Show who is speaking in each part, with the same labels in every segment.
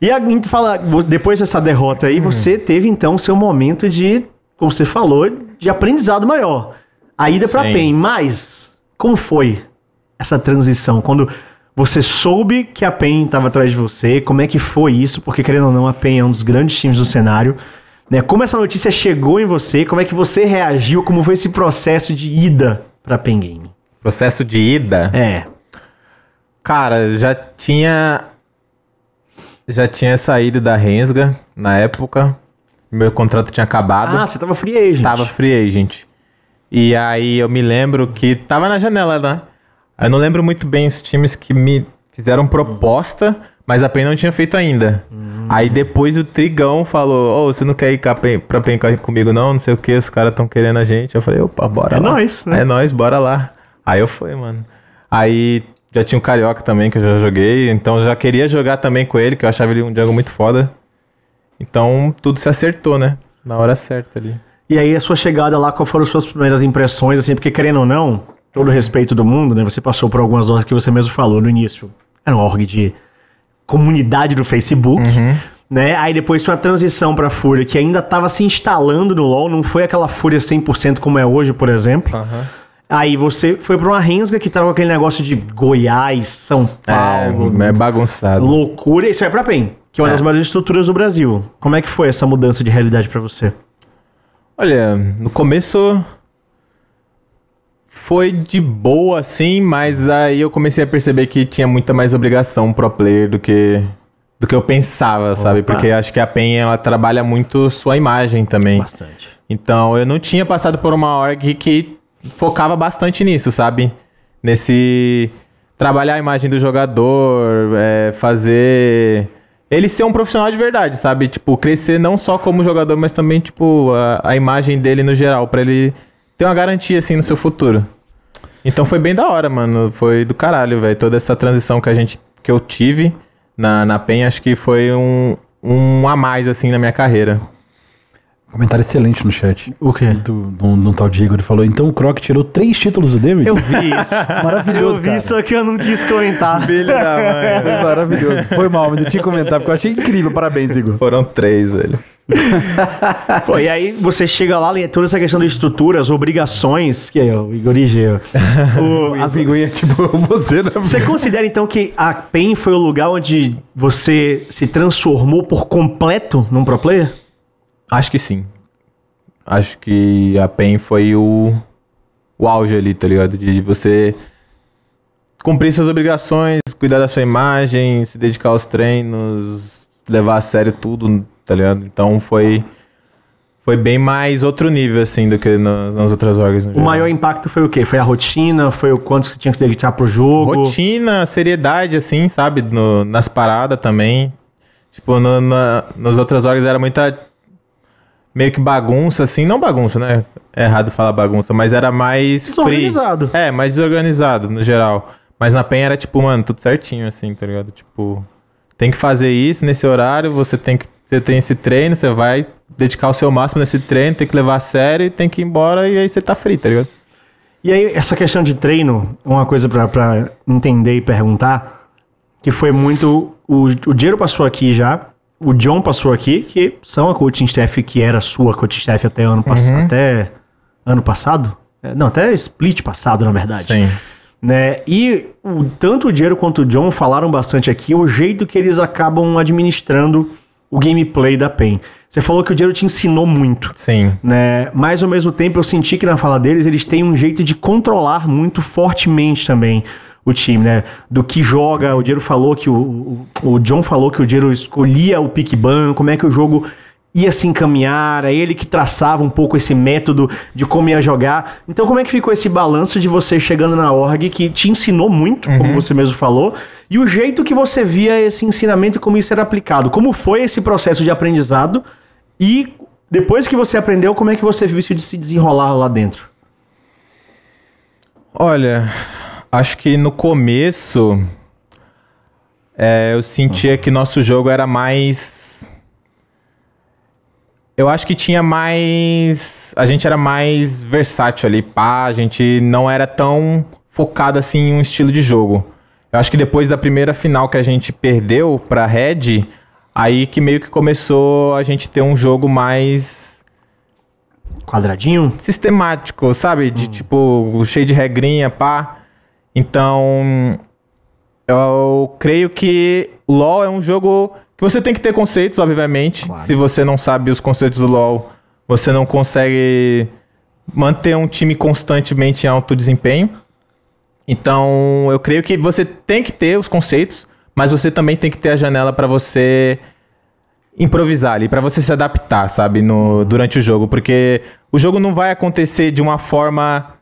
Speaker 1: E a, fala, depois dessa derrota aí, hum. você teve então seu momento de, como você falou, de aprendizado maior. A ida para PEN, mas como foi essa transição? Quando você soube que a PEN estava atrás de você, como é que foi isso? Porque querendo ou não, a PEN é um dos grandes times do cenário. Né? Como essa notícia chegou em você? Como é que você reagiu? Como foi esse processo de ida para PEN Game? Processo de ida? É. Cara, já tinha
Speaker 2: já tinha saído da Rensga na época. Meu contrato tinha acabado.
Speaker 1: Ah, você tava free
Speaker 2: agent. Tava free agent. E aí eu me lembro que tava na janela, né? Eu não lembro muito bem os times que me fizeram proposta, mas a PEN não tinha feito ainda. Hum. Aí depois o Trigão falou: Ô, oh, você não quer ir pra PEN comigo, não? Não sei o que, os caras estão querendo a gente. Eu falei: opa, bora é lá. É nóis, né? É nóis, bora lá. Aí eu fui, mano. Aí já tinha um Carioca também que eu já joguei, então eu já queria jogar também com ele, que eu achava ele
Speaker 1: um Django muito foda. Então tudo se acertou, né? Na hora certa ali. E aí a sua chegada lá, qual foram as suas primeiras impressões, assim, porque querendo ou não, todo respeito do mundo, né? Você passou por algumas horas que você mesmo falou no início. Era um org de comunidade do Facebook. Uhum. Né? Aí depois foi uma transição pra Fúria, que ainda tava se instalando no LoL, não foi aquela Fúria 100% como é hoje, por exemplo. Uhum. Aí você foi pra uma rensga que tava com aquele negócio de Goiás, São é, Paulo. É, é bagunçado. Loucura. E você vai pra PEN, que é uma é. das maiores estruturas do Brasil. Como é que foi essa mudança de realidade para você? Olha, no começo foi de boa, assim,
Speaker 2: mas aí eu comecei a perceber que tinha muita mais obrigação pro player do que do que eu pensava, Opa. sabe? Porque acho que a PEN, ela trabalha muito sua imagem também. Bastante. Então, eu não tinha passado por uma org que focava bastante nisso, sabe? Nesse. Trabalhar a imagem do jogador, é, fazer. Ele ser um profissional de verdade, sabe? Tipo, crescer não só como jogador, mas também, tipo, a, a imagem dele no geral, para ele ter uma garantia, assim, no seu futuro. Então foi bem da hora, mano. Foi do caralho, velho. Toda essa transição que a gente. que eu tive na, na PEN, acho que foi um, um a mais, assim, na minha carreira.
Speaker 3: Comentário excelente no chat. O quê? Do, do, do tal Diego, ele falou, então o Croc tirou três títulos do David? Eu vi isso. Maravilhoso, Eu vi cara. isso aqui, eu não quis comentar. Filha da mãe. Foi maravilhoso. Foi mal, mas eu tinha que comentar, porque eu
Speaker 1: achei incrível. Parabéns,
Speaker 2: Igor. Foram três, velho.
Speaker 1: Pô, e aí você chega lá, lê é toda essa questão de estruturas, obrigações. Que é o Igor Igeu. As pinguinhas, é, tipo, você, né? Você considera então que a PEN foi o lugar onde você se transformou por completo num pro player? Acho que sim. Acho
Speaker 2: que a PEN foi o, o auge ali, tá ligado? De, você cumprir suas obrigações, cuidar da sua imagem, se dedicar aos treinos, levar a sério tudo, tá ligado? Então foi foi bem mais outro nível, assim, do que nas outras orgas. O geral.
Speaker 1: maior impacto foi o quê? Foi a rotina? Foi o quanto você tinha que se dedicar pro jogo?
Speaker 2: Rotina, seriedade, assim, sabe? No, nas paradas também. Tipo, no, na, nas outras orgas era muita meio que bagunça, assim. Não bagunça, né? É errado falar bagunça, mas era mais desorganizado. É, mais desorganizado no geral. Mas na PEN era tipo, mano, tudo certinho, assim, tá ligado? Tipo, tem que fazer isso nesse horário, você tem que. Você tem esse treino, você vai dedicar o seu máximo nesse treino, tem que levar a sério, tem que ir embora e aí você tá frito tá ligado?
Speaker 1: E aí, essa questão de treino, uma coisa para entender e perguntar, que foi muito. O, o dinheiro passou aqui já, o John passou aqui, que são a coaching staff que era sua coaching staff até ano, pass uhum. até ano passado. É, não, até split passado, na verdade. Sim. Né? E o, tanto o Diego quanto o John falaram bastante aqui o jeito que eles acabam administrando o gameplay da PEN. Você falou que o Diego te ensinou muito. Sim. Né? Mas ao mesmo tempo eu senti que na fala deles eles têm um jeito de controlar muito fortemente também o time, né? Do que joga, o Diego falou que o, o, o John falou que o Diego escolhia o pick ban, como é que o jogo ia se encaminhar, é ele que traçava um pouco esse método de como ia jogar. Então, como é que ficou esse balanço de você chegando na org que te ensinou muito, uhum. como você mesmo falou, e o jeito que você via esse ensinamento e como isso era aplicado? Como foi esse processo de aprendizado e depois que você aprendeu, como é que você viu isso de se desenrolar lá dentro? Olha, Acho
Speaker 2: que no começo é, eu sentia que nosso jogo era mais. Eu acho que tinha mais. A gente era mais versátil ali, pá. A gente não era tão focado assim em um estilo de jogo. Eu acho que depois da primeira final que a gente perdeu pra Red, aí que meio que começou a gente ter um jogo mais. Quadradinho? Sistemático, sabe? De hum. tipo, cheio de regrinha, pá. Então, eu creio que LoL é um jogo que você tem que ter conceitos, obviamente. Claro. Se você não sabe os conceitos do LoL, você não consegue manter um time constantemente em alto desempenho. Então, eu creio que você tem que ter os conceitos, mas você também tem que ter a janela para você improvisar ali, para você se adaptar, sabe, no, durante o jogo, porque o jogo não vai acontecer de uma forma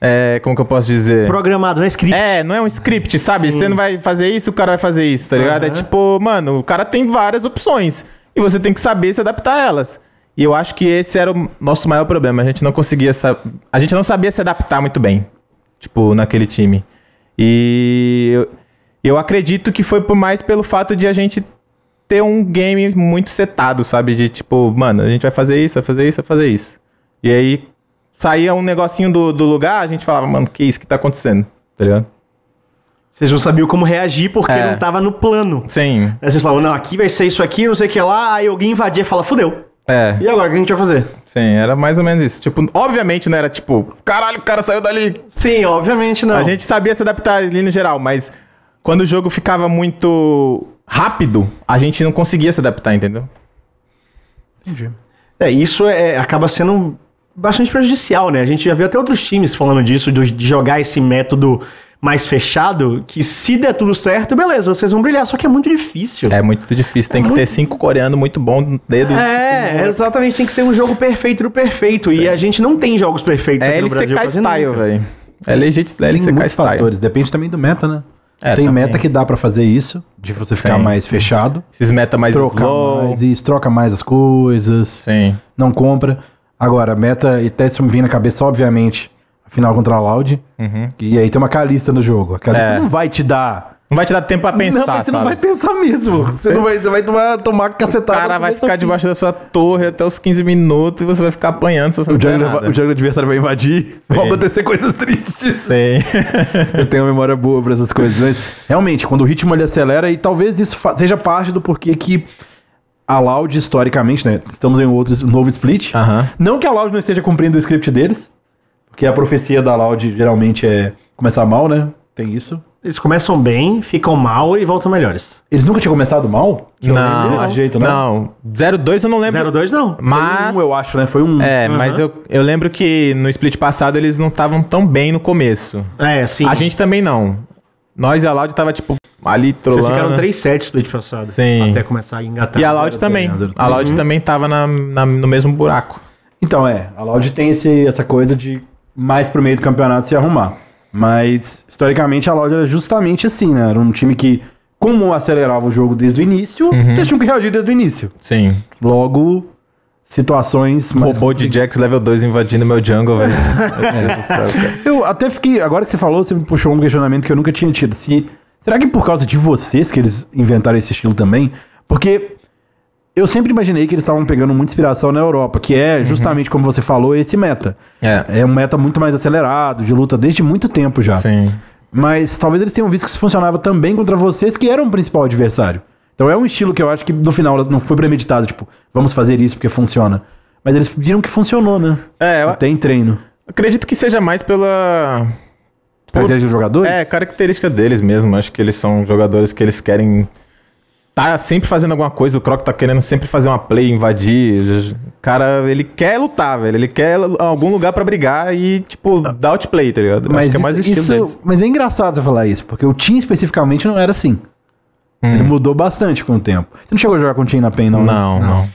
Speaker 2: é, como que eu posso dizer?
Speaker 1: Programado, não é script.
Speaker 2: É, não é um script, sabe? Sim. Você não vai fazer isso, o cara vai fazer isso, tá ligado? Uhum. É tipo, mano, o cara tem várias opções e você tem que saber se adaptar a elas. E eu acho que esse era o nosso maior problema. A gente não conseguia. A gente não sabia se adaptar muito bem, tipo, naquele time. E eu, eu acredito que foi por mais pelo fato de a gente ter um game muito setado, sabe? De tipo, mano, a gente vai fazer isso, vai fazer isso, vai fazer isso. E aí, saía um negocinho do, do lugar, a gente falava, mano, que isso que tá acontecendo, tá ligado?
Speaker 1: Vocês não sabiam como reagir porque é. não tava no plano. Sim. Aí vocês falavam, não, aqui vai ser isso aqui, não sei o que lá, aí alguém invadia e fala, fudeu. É. E agora, o que a gente vai fazer? Sim, era mais ou
Speaker 2: menos isso. Tipo, obviamente não né, era tipo, caralho, o cara saiu dali. Sim, obviamente não. A gente sabia se adaptar ali no geral, mas quando o jogo ficava muito rápido, a gente não conseguia se adaptar,
Speaker 1: entendeu? Entendi. É, isso é, acaba sendo bastante prejudicial, né? A gente já viu até outros times falando disso, de jogar esse método mais fechado, que se der tudo certo, beleza, vocês vão brilhar, só que é muito difícil. É muito difícil, tem é que muito... ter cinco coreanos muito bom no dedo. É, exatamente, tem que ser um jogo perfeito do perfeito, e a gente não tem jogos perfeitos é aqui no Brasil. LCK style,
Speaker 2: velho. É legítimo, é LCK muitos style. fatores,
Speaker 3: depende também do meta, né? É, tem também. meta que dá para fazer isso, de você ficar mais fechado. Esses meta mais trocar slow. mais troca mais as coisas. Sim. Não compra. Agora, meta e teste me vem na cabeça, obviamente, a final contra a Loud. Uhum. E aí tem uma Calista no jogo.
Speaker 2: A Calista é. não vai te dar. Não vai te dar tempo pra pensar, não, mas você sabe? não vai
Speaker 3: pensar mesmo. Você, não vai, você
Speaker 2: vai tomar, tomar cacetada. O cara vai ficar debaixo da sua torre até os 15 minutos e você vai ficar apanhando se você não o não nada. O
Speaker 3: jogo adversário vai invadir, Sim. vão acontecer coisas tristes. Sim. Eu tenho uma memória boa pra essas coisas. Mas, realmente, quando o ritmo ele acelera, e talvez isso seja parte do porquê que a Loud, historicamente, né? Estamos em outro um novo split. Não que a Loud não esteja cumprindo o script deles, porque a profecia da Loud geralmente é começar mal, né?
Speaker 1: Tem isso. Eles começam bem, ficam mal e voltam melhores. Eles nunca tinham começado mal? não, desse jeito, né? Não.
Speaker 2: 02 eu não lembro. 02 não. Mas. Foi um, eu acho, né? Foi um. É, uhum. mas eu, eu lembro que no split passado eles não estavam tão bem no começo. É, sim. A gente também não. Nós e a Loud tava, tipo, ali trollando. Vocês ficaram três sets split passado. Sim. Até começar a engatar. E a Loud também. A Loud uhum. também tava na, na, no mesmo buraco. Então, é. A
Speaker 3: Loud tem esse, essa coisa de mais pro meio do campeonato se arrumar. Mas, historicamente, a Loud era justamente assim, né? Era um time que, como acelerava o jogo desde o início, uhum. eles tinham que reagir desde o início. Sim. Logo, situações. Mas... Robô de Jax level 2
Speaker 2: invadindo meu jungle, velho.
Speaker 3: eu até fiquei. Agora que você falou, você me puxou um questionamento que eu nunca tinha tido. Se, será que por causa de vocês que eles inventaram esse estilo também? Porque eu sempre imaginei que eles estavam pegando muita inspiração na Europa, que é uhum. justamente uhum. como você falou, esse meta. É. é um meta muito mais acelerado, de luta desde muito tempo já. Sim. Mas talvez eles tenham visto que isso funcionava também contra vocês, que eram o principal adversário. Então é um estilo que eu acho que no final não foi premeditado, tipo, vamos fazer isso porque funciona. Mas eles viram que funcionou, né?
Speaker 2: É, eu... Tem treino. Acredito que seja mais pela. Característica dos jogadores? É, característica deles mesmo. Acho que eles são jogadores que eles querem tá sempre fazendo alguma coisa, o Croc tá querendo sempre fazer uma play, invadir. Cara, ele quer lutar, velho. Ele quer algum lugar para brigar e, tipo, dar outplay, tá ligado? Mas Acho que é mais isso, o estilo isso, deles.
Speaker 3: Mas é engraçado você falar isso, porque o Team especificamente não era assim. Hum. Ele mudou bastante com o tempo. Você não chegou a jogar com o Tim na PEN, não? Né? Não, não. não.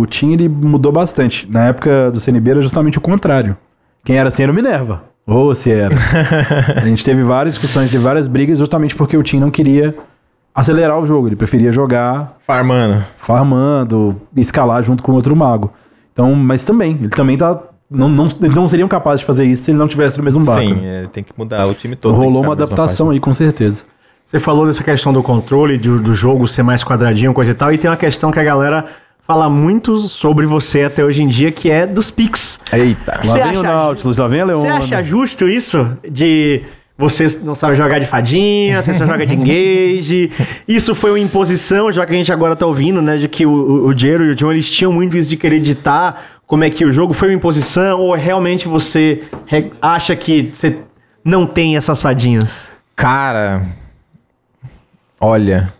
Speaker 3: O Tim, ele mudou bastante. Na época do CNB era justamente o contrário. Quem era assim era o Minerva. Ou se era. a gente teve várias discussões, teve várias brigas, justamente porque o Tim não queria acelerar o jogo. Ele preferia jogar... Farmando. Farmando, escalar junto com outro mago. Então, mas também, ele também tá
Speaker 1: não, não, eles não seriam capazes
Speaker 3: de fazer isso se ele não tivesse no mesmo barco. Sim,
Speaker 2: é, tem que mudar o time
Speaker 1: todo. Rolou uma adaptação aí, com certeza. Você falou dessa questão do controle, do, do jogo ser mais quadradinho, coisa e tal, e tem uma questão que a galera fala muito sobre você até hoje em dia, que é dos Pix. Eita, lá vem o Nautilus, lá vem a Leona. Você acha justo isso? De você não sabe jogar de fadinha, você só joga de engage. Isso foi uma imposição, já que a gente agora tá ouvindo, né? De que o, o Jero e o John, eles tinham muito isso de querer editar como é que o jogo foi uma imposição, ou realmente você acha que você não tem essas fadinhas? Cara,
Speaker 2: Olha,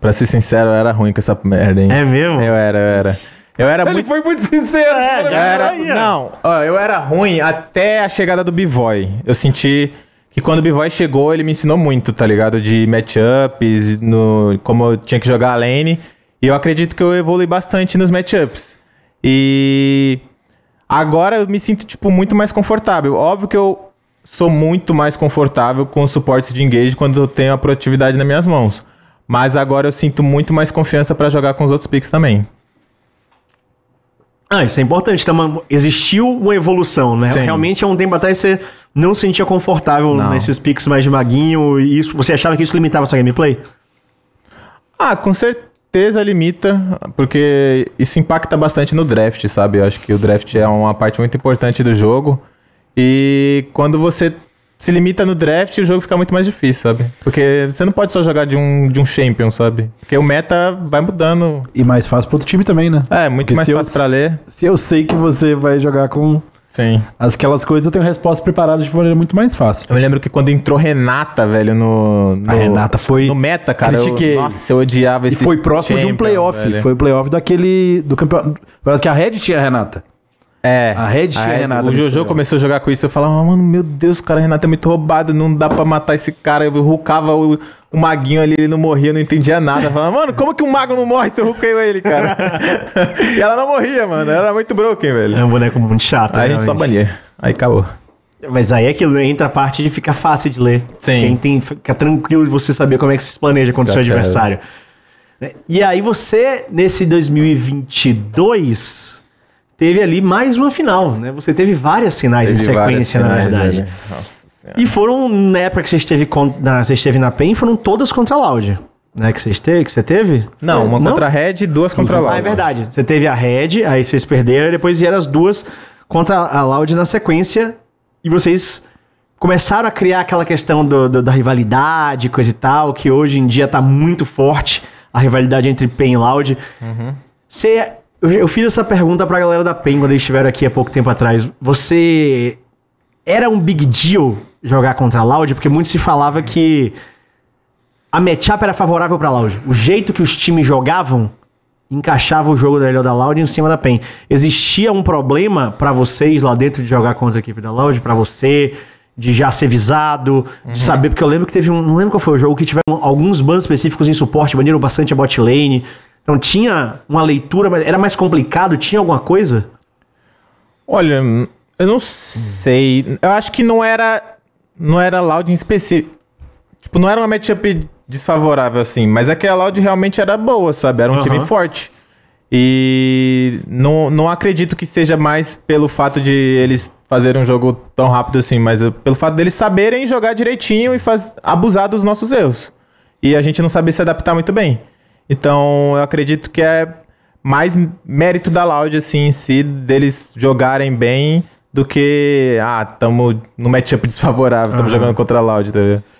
Speaker 2: pra ser sincero, eu era ruim com essa merda, hein? É mesmo? Eu era, eu era. Eu era Ele muito... foi muito sincero. É, né? já era... Não, ó, eu era ruim até a chegada do Bivoy. Eu senti que quando o Bivoy chegou, ele me ensinou muito, tá ligado? De matchups, no... como eu tinha que jogar a lane. E eu acredito que eu evolui bastante nos matchups. E agora eu me sinto, tipo, muito mais confortável. Óbvio que eu sou muito mais confortável com suportes de engage quando eu tenho a produtividade nas minhas mãos. Mas agora eu sinto muito mais confiança para jogar com os outros picks também.
Speaker 1: Ah, isso é importante. Então, existiu uma evolução, né? Sim. Realmente, há um tempo atrás, você não se sentia confortável não. nesses picks mais de maguinho. E isso, você achava que isso limitava a sua gameplay? Ah, com certeza
Speaker 2: limita, porque isso impacta bastante no draft, sabe? Eu acho que o draft é uma parte muito importante do jogo. E quando você se limita no draft, o jogo fica muito mais difícil, sabe? Porque você não pode só jogar de um, de um champion, sabe? Porque o meta vai mudando.
Speaker 3: E mais fácil pro outro time também, né?
Speaker 2: É, muito Porque mais fácil eu, pra ler.
Speaker 3: Se eu sei que você vai jogar com. Sim. Aquelas coisas eu tenho resposta preparada de maneira muito mais fácil. Eu me lembro que quando entrou Renata, velho, no. no a Renata foi. No meta, cara. Critiquei. Eu, nossa,
Speaker 2: eu odiava esse. E foi próximo champion, de um playoff. Velho. Foi o playoff daquele. Do campeonato. Parece que a Red tinha a Renata. É. A Red a Renata. O é Jojo começou a jogar com isso. Eu falava, ah, mano, meu Deus, cara, Renato Renata é muito roubada. Não dá pra matar esse cara. Eu rucava o, o maguinho ali, ele não morria, não entendia nada. Eu falava, mano, como que um mago não morre se eu ruquei ele, cara?
Speaker 1: e ela não morria, mano. Ela era muito broken, velho. É um boneco muito chato, Aí realmente. a gente só bania. Aí acabou. Mas aí é que entra a parte de ficar fácil de ler. Sim. Quem tem, fica tranquilo de você saber como é que se planeja contra o seu adversário. E aí você, nesse 2022, teve ali mais uma final, né? Você teve várias finais teve em sequência, na verdade. Né? Nossa Senhora. E foram, na época que você esteve, na, você esteve na PEN, foram todas contra a Loud. Né, que, que você teve? Não, uma Não? contra a Red e duas contra a Loud. Ah, é verdade. Você teve a Red, aí vocês perderam, depois vieram as duas contra a Loud na sequência. E vocês começaram a criar aquela questão do, do, da rivalidade, coisa e tal, que hoje em dia tá muito forte, a rivalidade entre PEN e Loud. Uhum. Você eu, eu fiz essa pergunta pra galera da PEN quando eles estiveram aqui há pouco tempo atrás. Você. Era um big deal jogar contra a Loud? Porque muito se falava que a matchup era favorável pra Loud. O jeito que os times jogavam encaixava o jogo da Helio da Loud em cima da PEN. Existia um problema para vocês lá dentro de jogar contra a equipe da Loud? para você? de já ser visado, uhum. de saber, porque eu lembro que teve um, não lembro qual foi o jogo, que tiveram alguns bans específicos em suporte, baniram bastante a bot lane. Então tinha uma leitura, mas era mais complicado? Tinha alguma coisa?
Speaker 2: Olha, eu não sei. Eu acho que não era. Não era loud em específico. Tipo, não era uma matchup desfavorável, assim. Mas aquela é loud realmente era boa, sabe? Era um time forte. E não, não acredito que seja mais pelo fato de eles fazerem um jogo tão rápido assim, mas é pelo fato deles saberem jogar direitinho e faz, abusar dos nossos erros. E a gente não saber se adaptar muito bem. Então, eu acredito que é mais mérito da Loud, assim, em si, deles jogarem bem do que, ah, estamos no matchup desfavorável, estamos uhum. jogando contra a Loud, tá vendo?